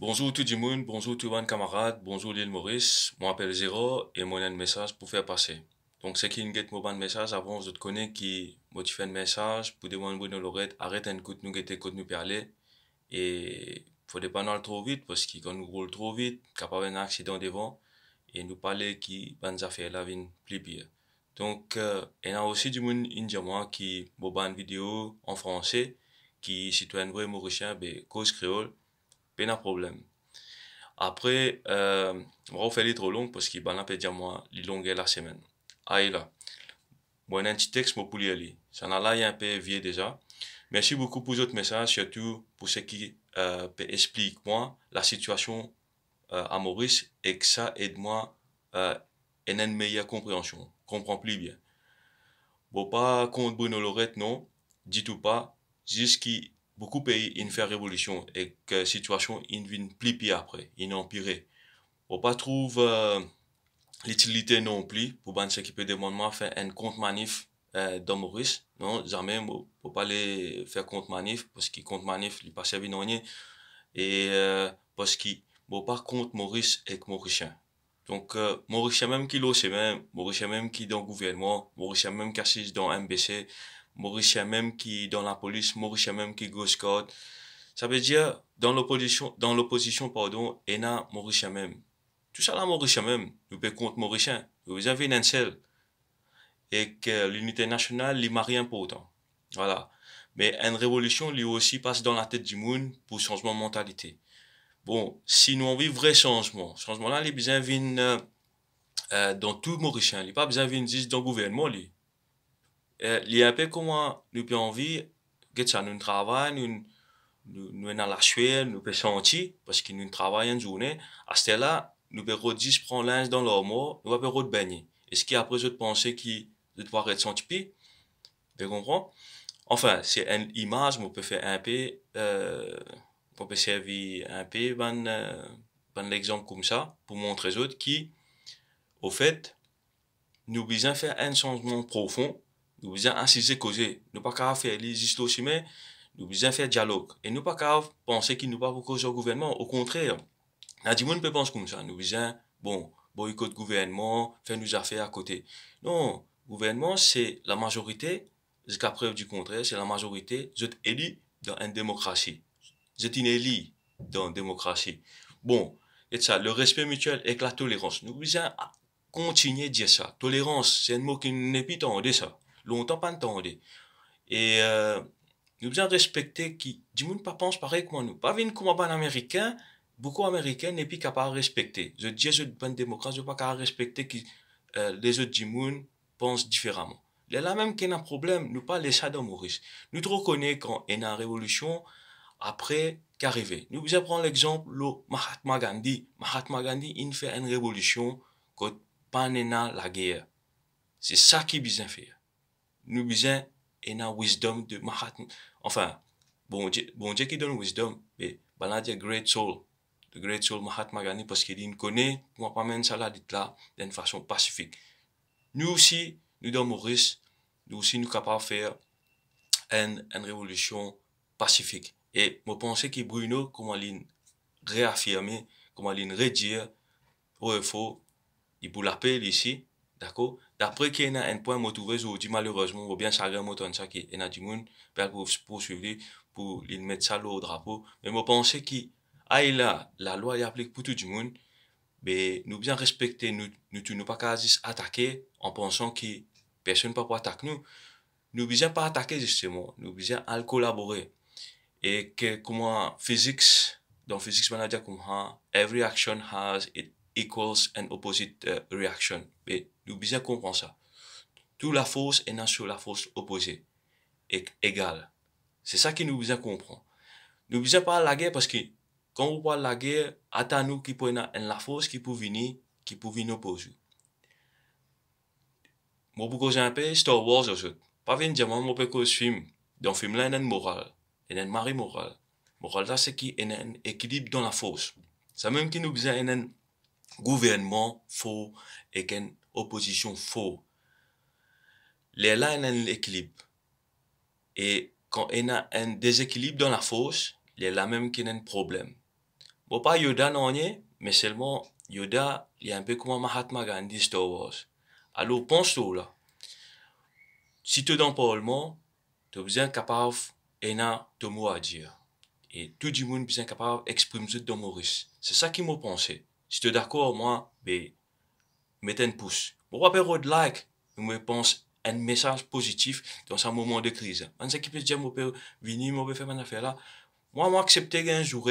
Bonjour tout le monde, bonjour tout le monde camarade, bonjour l'île Maurice, moi m'appelle Zéro et moi j'ai un message pour faire passer. Donc c'est qui une get mon message avant je te connais qui motive un message pour demander à l'oreille arrête de nous guetter quand nous parler et faut parler trop vite parce que quand nous roule trop vite capable un accident devant et nous parler qui bonnes fait la vie plus pire. Donc il y a aussi du monde indien moi qui une vidéo en français qui citoyen vrai mauricien mais ben, cause créole pas de problème. Après, euh, on faire les trop longues parce qu'il je pas dire moi les longues la semaine. Aïe ah, là. Bon un petit texte pour y aller. Ça là, un peu vieux déjà. Merci beaucoup pour votre message, surtout pour ceux qui euh, ben, expliquent moi la situation euh, à Maurice et que ça aide-moi euh, à une meilleure compréhension. Comprends plus bien. Bon, pas contre Bruno Lorette, non. Dites ou pas. Juste beaucoup pays une faire révolution et que la situation ils vient plus pire après, ils empiré. On pas trouve pas euh, l'utilité non plus pour ben s'équiper de moi faire un compte manif euh, dans Maurice. Non, jamais on pas les faire compte manif parce que compte manif il pas servi et euh, parce qu'il bon pas compte Maurice et Mauricien. Donc euh, Mauricien même qui l'a même Mauricien même qui dans le gouvernement, Mauricien même qui assiste dans MBC, mauricien même qui dans la police, mauricien même qui est Ghost Ça veut dire, dans l'opposition, dans l'opposition, pardon, Ena, mauricien même. Tout ça là, mauricien même. Nous pouvons contre mauricien. Vous avez une seule. Et que l'unité nationale, il a rien pour autant. Voilà. Mais une révolution, lui aussi, passe dans la tête du monde pour changement de mentalité. Bon, si nous avons vu vrai changement, changement là, il est de euh, dans tout Mauricien. Il a pas besoin de dans le gouvernement, lui. Euh, peu comment nous avons envie que nous travaillons, nous, nous, à la nous pouvons sentir parce que nous travaillons une journée. À ce là nous pouvons dire, prendre linge dans leur nous nous pouvons baigner. Et ce qui après, je pense qui devoir être senti pire, vous comprenez? Enfin, c'est une image, on peut faire un peu, euh, on peut servir un peu, ben, euh, ben l'exemple comme ça, pour montrer aux autres qui, au fait, nous besoin faire un changement profond nous devons insister causer nous pas faire les histoires mais nous devons faire dialogue et nous ne pas penser qu'il nous pas pour causer au gouvernement au contraire la ne peut penser comme ça nous devons bon boycott gouvernement faire nous affaires à côté non gouvernement c'est la majorité jusqu'à preuve du contraire c'est la majorité je élu dans une démocratie Vous êtes élu dans une démocratie bon et ça le respect mutuel et la tolérance nous devons continuer à dire ça tolérance c'est un mot qui n'est plus en de ça longtemps pas entendu. Et euh, nous devons respecter qui, du monde pas pense pareil comme nous. Pas venir comme un américain, beaucoup d'Américains n'est pas capable de respecter. Je dis, je suis démocrate, je ne pas capable de respecter qui, euh, les autres du pensent différemment. Là, là même qu'il y a un problème, nous pas laisser dans Maurice. Nous te reconnaissons quand il y a une révolution, après qu'arriver. Nous vous prendre l'exemple de Mahatma Gandhi. Mahatma Gandhi, il fait une révolution que pas la guerre. C'est ça qui besoin fait nous besoin et la wisdom de Mahatma. Enfin, bon Dieu, qui donne wisdom, mais ben great soul, le great soul Mahatma Gandhi parce qu'il nous connaît, moi pas même ça là d'une façon pacifique. Nous aussi, nous dans Maurice, nous aussi nous capables de faire une, une révolution pacifique. Et je pense que Bruno, comme il réaffirmer, comme il redire, au il faut, il pour l'appeler ici, D'accord D'après qu'il y a un point motivé aujourd'hui, malheureusement, ou bien chacun moton ça qui est du monde, pour poursuivre, pour mettre ça au drapeau. Mais je pense que là, la loi applique pour tout le monde. Mais nous bien respecter, nous ne nous, pas juste attaquer en pensant que personne ne peut attaquer nous. Nous devons pas attaquer justement, nous devons à collaborer. Et que comment physique, dans physics physique, comme every action has it equals an opposite uh, reaction. Nous bien comprendre ça. Tout la force est dans sur la force opposée. Et égale. C'est ça qui nous devons comprendre. Nous parler pas la guerre parce que quand on parle de la guerre, attend nous qui une la force qui peut venir, qui peut venir opposer. Moi, pour causer un peu, Star Wars, je Pas venir dire, moi, je peux film. Dans ce film, il y a une morale. Il y a une marée morale. Morale, c'est qu'il y a un équilibre dans la force. C'est même qui nous besoin un gouvernement faux et qu'un opposition faux. Là, il y a un équilibre. Et quand il y a un déséquilibre dans la fosse, il y a là même qu'il y a un problème. Bon, pas Yoda non, mais seulement Yoda, il y a un peu comme Mahatma Gandhi Star Wars. Alors, pense-toi là. Si tu es dans le Parlement, tu es besoin capable de mot à dire. Et tout le monde est capable d'exprimer de Maurice. C'est ça qui m'a pensé. Si tu es d'accord, moi, ben, mettez un pouce. Vous pouvez un like, pense réponse, un message positif dans un moment de crise. Je ce qui peut dire, vous pouvez venir, vous faire une affaire là. Moi, moi, accepter un jour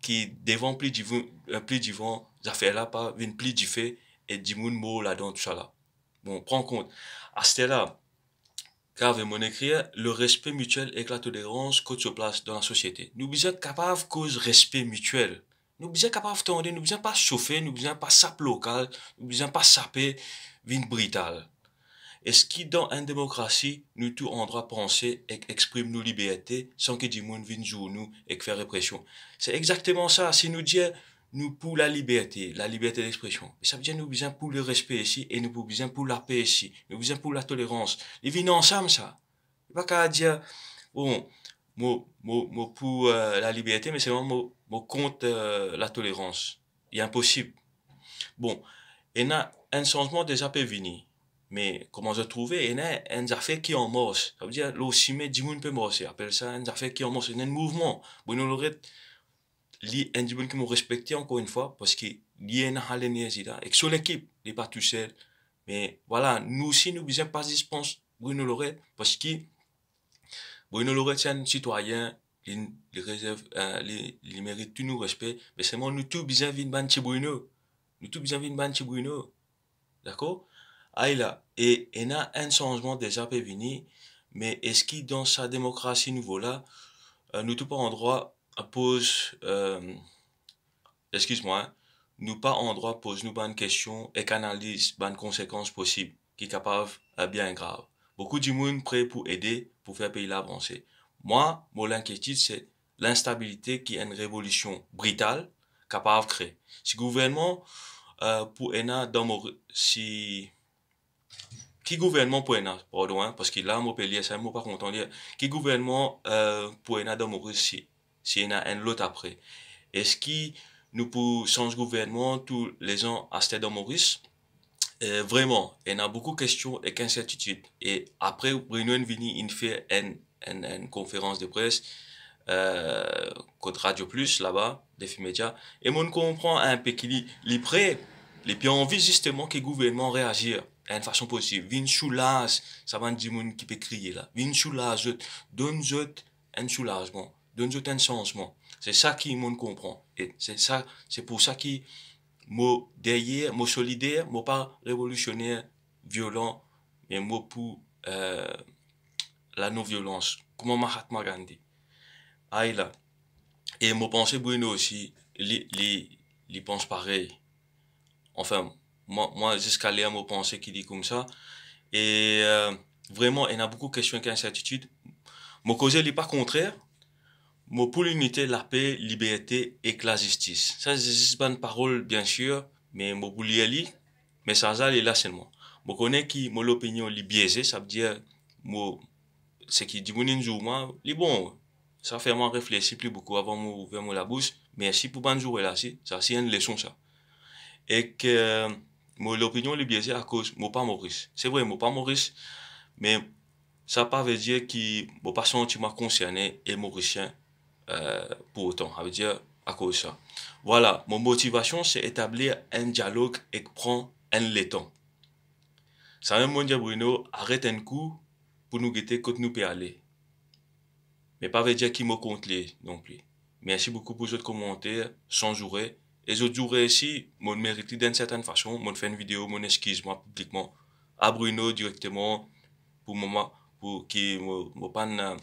qui devant plus divin, euh, plus divin, affaires là, pas une plus fait et dit mon mot là-dedans, tout ça là. Bon, prends compte. À ce là, Grave mon écrire le respect mutuel et la tolérance que se place dans la société. Nous sommes capables cause respect mutuel. Nous nous nous pas pas nous nous pas pas sap nous besoin pas saper vin brital. est ce qui, dans une démocratie, nous tout en droit penser et exprime nos libertés sans que du monde vienne jouer nous et faire répression. C'est exactement ça. Si nous dire nous pour la liberté, la liberté d'expression, ça veut dire nous besoin pour le respect ici et nous besoin pour la paix ici, nous besoin pour la tolérance. Ils viennent ensemble, ça. Il pas qu'à dire, bon, mot, pour euh, la liberté, mais c'est vraiment bon, compte euh, la tolérance. il est impossible. Bon, il y a un changement déjà peut venir. Mais comment je trouver, il y a un affaire qui en morse. Ça veut dire, l'osimé, monde peut marcher. appelle ça un affaire qui en marche. Il y a un mouvement. Bon, nous a li un qui m'ont respecté encore une fois parce qu'il y a un halénésie là. Et sur l'équipe, il n'est pas tout seul. Mais voilà, nous aussi, nous ne pas dispense Bruno Loret parce que Bruno Loret, c'est un citoyen les les les tout notre respect, mais c'est nous nous bizan vin ban Tchibouino. nous tou bizan vin ban d'accord D'accord? Ah, Aïla, Et un y na un changement prévenu mais est-ce qu'il dans sa démocratie nouveau là euh, nous tout pas en droit pose, euh, excuse-moi, hein, nous pas en droit pose nous bonne question et canalise bonne conséquences possibles qui capable à euh, bien grave. Beaucoup du monde prêt pour aider, pour faire payer la moi, mon inquiétude, c'est l'instabilité qui est une révolution brutale capable de créer. Ce gouvernement, euh, pour Ena, si qui gouvernement pour Ena, pardon, hein, parce que là, mon c'est un mot pas content dire, qui gouvernement euh, pour Ena dans si y si a un lot après. Est-ce que nous pouvons changer gouvernement tous les ans à Stade Maurice? Euh, vraiment, il y a beaucoup de questions et d'incertitudes. Et après, Bruno Vini, il fait un une, conférence de presse euh, contre Radio Plus là-bas, des médias. Et on comprend un peu qu'il est prêt, il on envie justement que le gouvernement réagisse d'une façon positive. Vin soulage, ça va dire qui peut crier là. Vin donne donne un soulagement, donne un changement. C'est ça qui mon comprend. Et c'est ça, c'est pour ça qui moi, derrière, moi solidaire, moi pas révolutionnaire, violent, mais moi pour euh, la non-violence, comment Mahatma Gandhi, ah, là Et mon pensée Bruno aussi, il pense pareil. Enfin, moi, moi jusqu'à là, mon pensée qui dit comme ça. Et euh, vraiment, il y a beaucoup de questions et incertitudes. Mon causé n'est pas contraire. Mon pour l'unité, la paix, liberté et la justice. Ça, c'est une bonne parole, bien sûr, mais mon pour mais ça, ça, est là seulement. Je connais qui, mon opinion, est biaisée, ça veut dire, ce qui dit moi, li bon. Ça fait moi réfléchir plus beaucoup avant de ouvrir la bouche. Mais si pour pas jouer là, ça c'est une leçon ça. Et que mon l'opinion est biaisée à cause de pas Maurice. C'est vrai, je pas Maurice, mais ça ne veut pas dire que je pas sentiment concerné et mauricien euh, pour autant. Ça veut dire à cause ça. Voilà, mon motivation, c'est établir un dialogue et prendre un laiton. Ça veut dire, Bruno, arrête un coup pour nous guetter quand nous aller Mais pas veut dire qui me compte non plus. Merci beaucoup pour votre commentaire, sans jouer. Et je jouerai aussi, mon mérite d'une certaine façon, mon faire une vidéo, mon m'excuse publiquement, à Bruno directement, pour que pour qui me, me pas euh,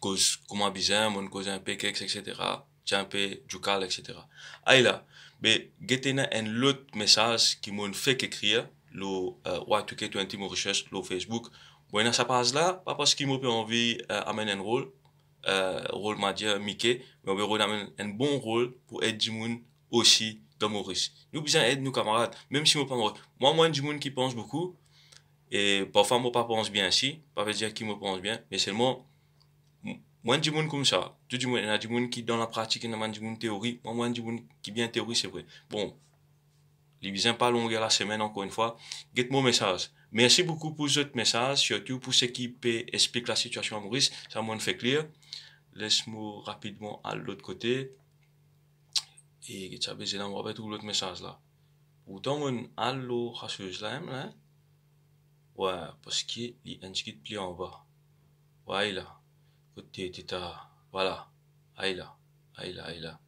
cause, comment bizarre, mon cousin un peu etc. J'ai un peu du cal, etc. Aïe là, mais, vais un autre message qui m'a fait écrire, le, 20 euh, le Facebook, Bon, dans sa phase-là, pas parce qu'il m'a envie d'amener euh, un rôle, euh, rôle dire Mickey, mais on a un bon rôle pour aider du monde aussi dans Maurice. Nous besoin d'aider nos camarades, même si on pas Moi, moi, du monde qui pense beaucoup, et parfois, moi, pas pense bien aussi, pas veut dire qui me pense bien, mais seulement, moi, du monde comme ça, tout du monde, il y a du monde qui dans la pratique, il y a du monde théorie, moi, moi, du monde qui bien théorie, c'est vrai. Bon, les besoin pas à la semaine, encore une fois, get mon message. Merci beaucoup pour ce message, surtout pour ce qui peut expliquer la situation à Maurice. Ça m'en fait clair. Laisse-moi rapidement à l'autre côté. Et ça va là, on va tout l'autre message là. Pourtant, on a l'autre rasseuse là, hein, hein? Ouais, parce qu'il y a un petit pli en bas. Ouais, là. Côté, tita. Voilà. Aïe là. Aïe là, aïe là.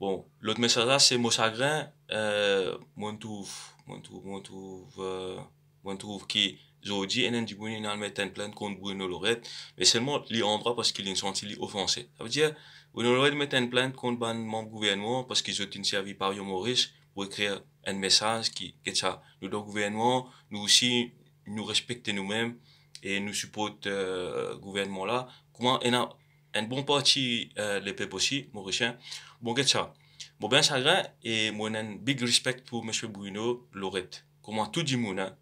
Bon, l'autre message là, c'est chagrin. Euh, mon trouve, mon mon Euh on trouve qu'aujourd'hui, Enan Djibouni n'a mis une plainte contre Bruno Lorette, mais seulement il endroit parce qu'il est senti offensé. Ça veut dire Bruno Lorette met une plainte contre mon gouvernement parce qu'ils ont été servis par Yo Maurice pour écrire un message qui est ça. Nous, le gouvernement, nous aussi, nous respectons nous-mêmes et nous supportons le euh, gouvernement là. Comment y a une bonne partie euh, des peuples aussi, mauriciens. Bon, quest ça? Bon, ben, chagrin et moi, un big respect pour M. Bruno Lorette. Comment tout le monde, hein.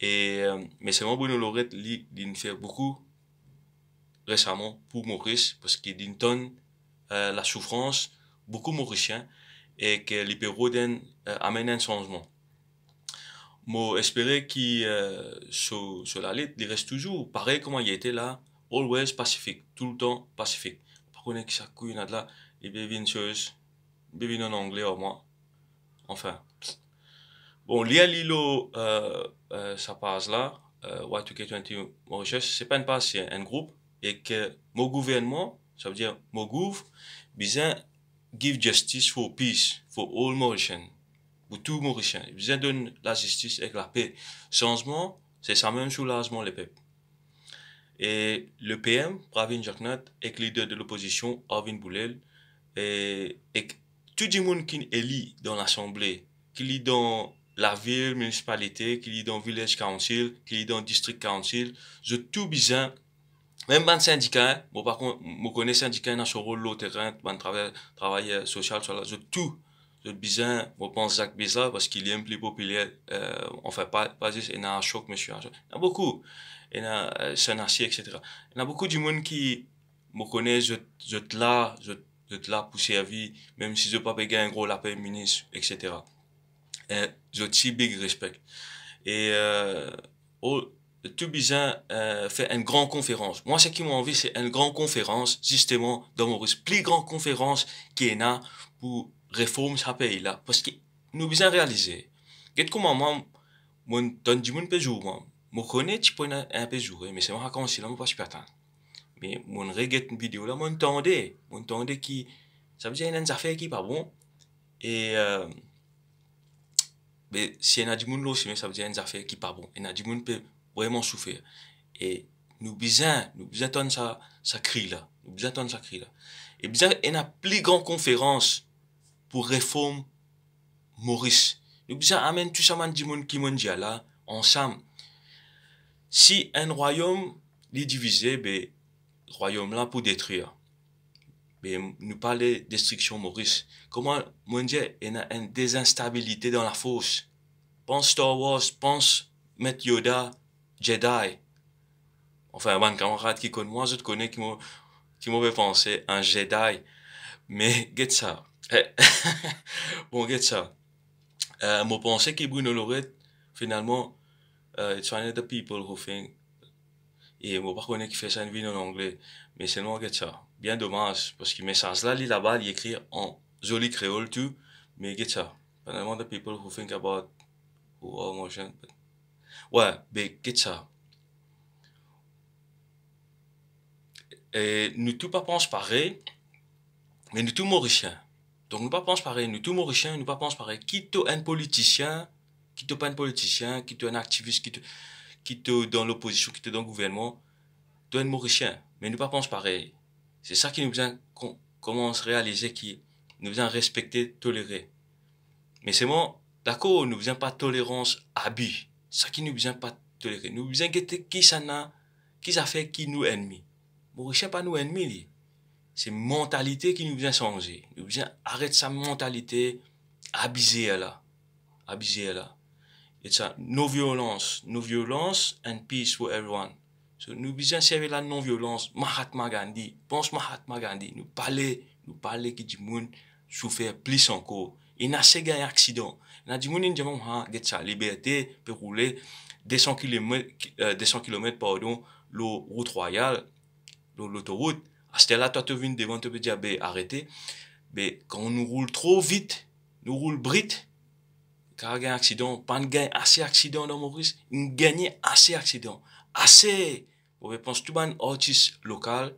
Et, euh, mais c'est Bruno Lorette, qui fait beaucoup récemment pour Maurice, parce qu'il donne euh, la souffrance, beaucoup Mauriciens, et que les euh, amène un changement. Moi, espérer qu'il, sur, la lettre, il reste toujours pareil comme il était là, always pacifique, tout le temps pacifique. Par contre, que ça couille, il y a de là, il y a en anglais au moins. Enfin, Bon, lien Lilo, euh, euh, ça passe-là, euh, Y2K20 Mauritius, c'est pas une passe, c'est un groupe. Et que mon gouvernement, ça veut dire mon gouv, besoin give justice for peace, for all Mauritians, pour tous Mauriciens. Il besoin donner la justice et la paix. changement c'est ça même soulagement les peuples. Et le PM, Pravin Jacquenat, et le leader de l'opposition, Arvin Boulel, et, et tout le monde qui est élu dans l'Assemblée, qui est dans la ville, municipalité, qui est dans dans village council, qui est dans dans district council, je tout besoin, Même le syndicat, moi hein. par contre, je connais syndicats dans son rôle, le terrain, le travail, travail euh, social, sur je tout. Je bizarre, je pense Zach Bézard parce qu'il est un plus populaire, euh, enfin on fait pas, pas juste, il y a un choc, monsieur, il y en a beaucoup, il y a un euh, etc. Il y a beaucoup de monde qui, me connaissent je, je là, je, là pour servir, même si je n'ai pas payer un gros lapin ministre, etc. Euh, J'ai big respect. Et euh, au, euh, fait une grande conférence. Moi, ce qui m'a envie, c'est une grande conférence, justement, dans Maurice. Plus grande conférence qui est là pour réformer ce pays-là. Parce que nous besoin réalisé. quest comment moi, mon donne du monde de moi. Je connais, un peu un jour mais c'est moi qui c'est là, je suis pas Mais mon regarde une vidéo là, mon tendait, Je tendait qui, ça veut dire une affaire qui pas bon. Et, euh, mais si a monde monde aussi, ça veut dire une affaire qui pas bon. du monde peut vraiment souffrir. Et nous besoin, nous besoin de ça, ça crie là. Nous besoin de ça crie là. Et nous il a plus grande conférence pour réforme Maurice. Nous besoin amène tout ça, monde qui mondia là, ensemble. Si un royaume est divisé, ben, royaume là pour détruire. Mais nous parler de destruction Maurice. Comment mondial il y a une désinstabilité dans la force. Pense Star Wars, pense Met Yoda, Jedi. Enfin, un camarade qui connaît moi, je te connais, qui m'avait pensé un Jedi. Mais, get ça. bon, get ça. Euh, je pensais que Bruno Lorette, finalement, uh, it's one of the people who think et mon pas qui fait ça en anglais. Mais c'est qui que ça. Bien dommage, parce que message là, là-bas, il écrit en joli créole, tout, mais que ça. Finalement, the people who think about who are motion. But... Ouais, mais que ça. Et nous tout pas pense pareil, mais nous tous mauriciens. Donc nous pas pensons pareil, nous tous mauriciens, nous pas pensons pareil. Quitte un politicien, quitte pas un politicien, quitte un activiste, quitte qui te dans l'opposition, qui était dans le gouvernement, doit être mauricien. Mais nous pas penser pareil. C'est ça qui nous vient qu'on commence à réaliser, qui nous vient respecter, tolérer. Mais c'est bon, d'accord, nous vient pas tolérance, habit. Ça qui nous vient pas tolérer. Nous vient qui ça n'a, qui ça fait qui nous ennemi. Mauricien pas nous ennemi. C'est mentalité qui nous vient changer. Nous vient arrêter sa mentalité, abuser là. Abuser là. It's ça, non violence, non violence and peace for everyone. So, nous besoin servir la non-violence. Mahatma Gandhi, pense Mahatma Gandhi, nous parler, nous parler que du monde souffre plus encore. Il n'a pas un accident. Il a dit, nous devons avoir sa liberté peut rouler 200 km, euh, 200 km pardon, la route royale, l'autoroute. À ce là, toi, tu viens devant, tu peux dire, ah, ben, arrêtez. Mais ben, quand on roule trop vite, nous roule brite, quand car un accident pas gain assez accident dans Maurice il gagne assez accident assez pour pensez tout un artiste local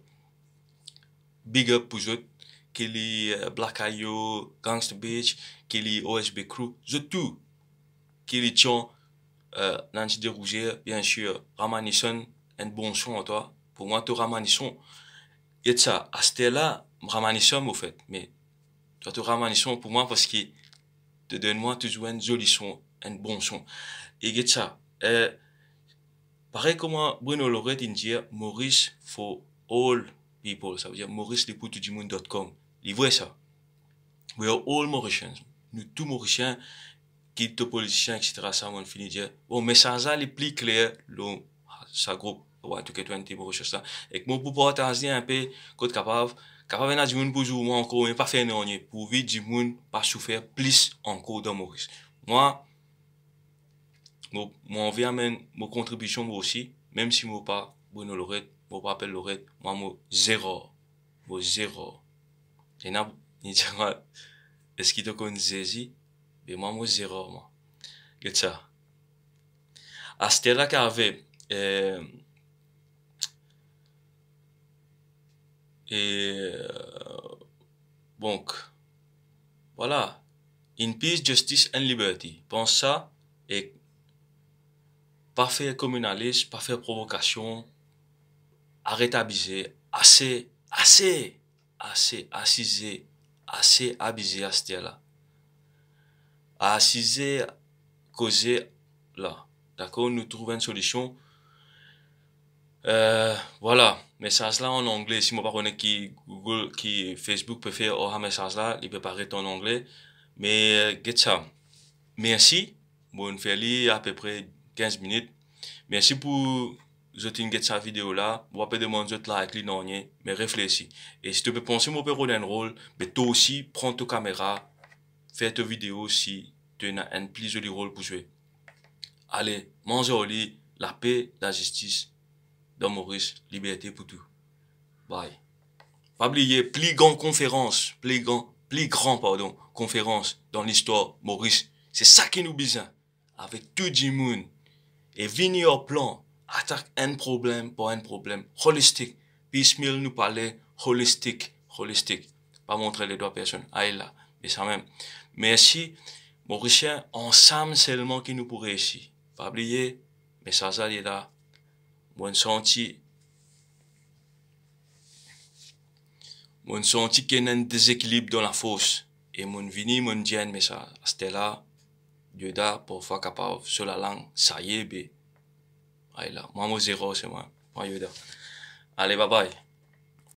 big up pour eux qui les euh, Black Ayo Gangsta Beach qui les OSB crew je tout qui les Tion, euh, Nancy de Rougier bien sûr Ramanisson un bon son en toi pour moi tu Ramanisson et ça à ce là Ramanisson au fait mais toi tu Ramanisson pour moi parce que te donne-moi toujours un joli son, un bon son. Et get ça. Euh, pareil comment Bruno Loret, il dit Maurice for all people. Ça veut dire Maurice le tout du monde.com. Il voit ça. We are all Mauriciens. Nous tous Mauriciens, quitte politiciens, etc. Ça, on finit dire, Bon, mais ça, ça, les plus clair l'on, ça groupe, ouais, tout cas tu as Mauriciens, ça. Et que mon pouvoir, dire un peu, qu'on est capable, Ka pa vè nan di moun poujou mwen anko, mwen pa fè nè anye. Pouvi di moun pa soufèr plis anko dan moukis. Mwen, mwen vè amèn mwen kontribisyon mwen osi. Mèm si mwen pa, mwen nou loret, mwen pa apè loret, mwen mwen zè rò. Mwen zè rò. Jè nan, njè chè mwen, eski tò kon zè zi, mwen mwen zè rò mwen. Gè tsa. A stè la ka avè, e... Eh, Et euh, donc, voilà. In peace, justice and liberty. Pense ça et pas faire communalisme, pas faire provocation. à abuser. Assez, assez, assez, assisé, assez abusé à ce là Assisé, causer là. D'accord Nous trouvons une solution. Euh, voilà, message là en anglais. Si moi par connais qui Google, qui Facebook peut faire un message là, il peut parler en anglais. Mais, euh, get ça. Merci. Bon, fait à peu près 15 minutes. Merci pour cette une là vidéo là. Vous pouvez demander de like, li mais réfléchis. Et si tu peux penser mon père un rôle, mais toi aussi, prends ta caméra, fais ta vidéo si tu as un plus joli rôle pour jouer. Allez, mangez au lit, la paix, la justice. Dans Maurice, liberté pour tout. Bye. Pas oublier, plus grand conférence, plus grand, plus grand, pardon, conférence dans l'histoire, Maurice. C'est ça qui nous besoin. Avec tout du monde. Et venir au plan, attaque un problème pour un problème. Holistique. Bismil nous parlait holistique, holistique. Pas montrer les doigts à personne. Aïe ah, là. Mais ça même. Merci. Mauricien, ensemble seulement qui nous pourrait ici. Pas oublier, mais ça, ça, il est là mon senti Mon senti qu'il y a un déséquilibre dans la fosse. Et mon vini, mon dien, mais ça, c'était là, Dieu d'a, pour faire capable, sur la langue, ça y est, bé. aïe là, moi, mon zéro, c'est moi. Moi, Dieu d'a. Allez, bye bye.